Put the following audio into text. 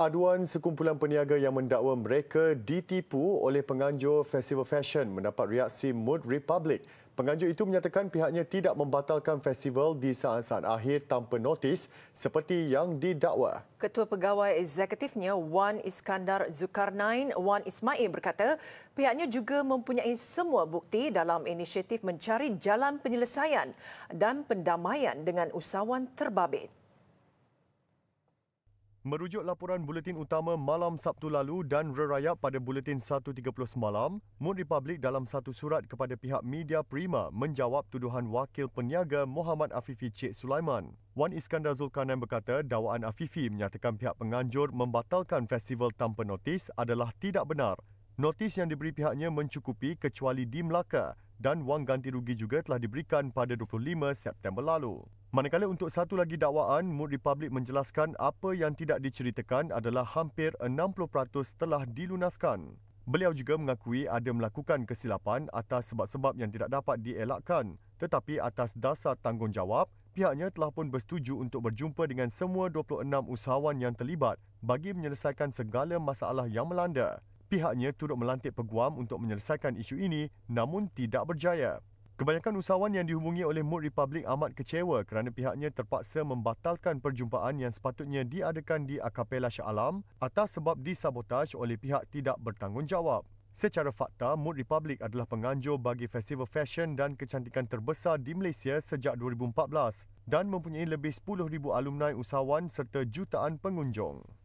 Aduan sekumpulan peniaga yang mendakwa mereka ditipu oleh penganjur Festival Fashion mendapat reaksi Mood Republic. Penganjur itu menyatakan pihaknya tidak membatalkan festival di saat-saat akhir tanpa notis seperti yang didakwa. Ketua Pegawai Eksekutifnya Wan Iskandar Zulkarnain Wan Ismail berkata pihaknya juga mempunyai semua bukti dalam inisiatif mencari jalan penyelesaian dan pendamaian dengan usahawan terbabit. Merujuk laporan buletin utama malam Sabtu lalu dan rerayap pada buletin 1.30 semalam, Moon Republic dalam satu surat kepada pihak media Prima menjawab tuduhan wakil peniaga Muhammad Afifi Cik Sulaiman. Wan Iskandar Zulkarnain berkata dakwaan Afifi menyatakan pihak penganjur membatalkan festival tanpa notis adalah tidak benar. Notis yang diberi pihaknya mencukupi kecuali di Melaka dan wang ganti rugi juga telah diberikan pada 25 September lalu. Manakala untuk satu lagi dakwaan, Mood Republic menjelaskan apa yang tidak diceritakan adalah hampir 60% telah dilunaskan. Beliau juga mengakui ada melakukan kesilapan atas sebab-sebab yang tidak dapat dielakkan. Tetapi atas dasar tanggungjawab, pihaknya telah pun bersetuju untuk berjumpa dengan semua 26 usahawan yang terlibat bagi menyelesaikan segala masalah yang melanda. Pihaknya turut melantik peguam untuk menyelesaikan isu ini namun tidak berjaya. Kebanyakan usahawan yang dihubungi oleh Mood Republic amat kecewa kerana pihaknya terpaksa membatalkan perjumpaan yang sepatutnya diadakan di Akapela Shah Alam atas sebab disabotaj oleh pihak tidak bertanggungjawab. Secara fakta, Mood Republic adalah penganjur bagi festival fashion dan kecantikan terbesar di Malaysia sejak 2014 dan mempunyai lebih 10,000 alumni usahawan serta jutaan pengunjung.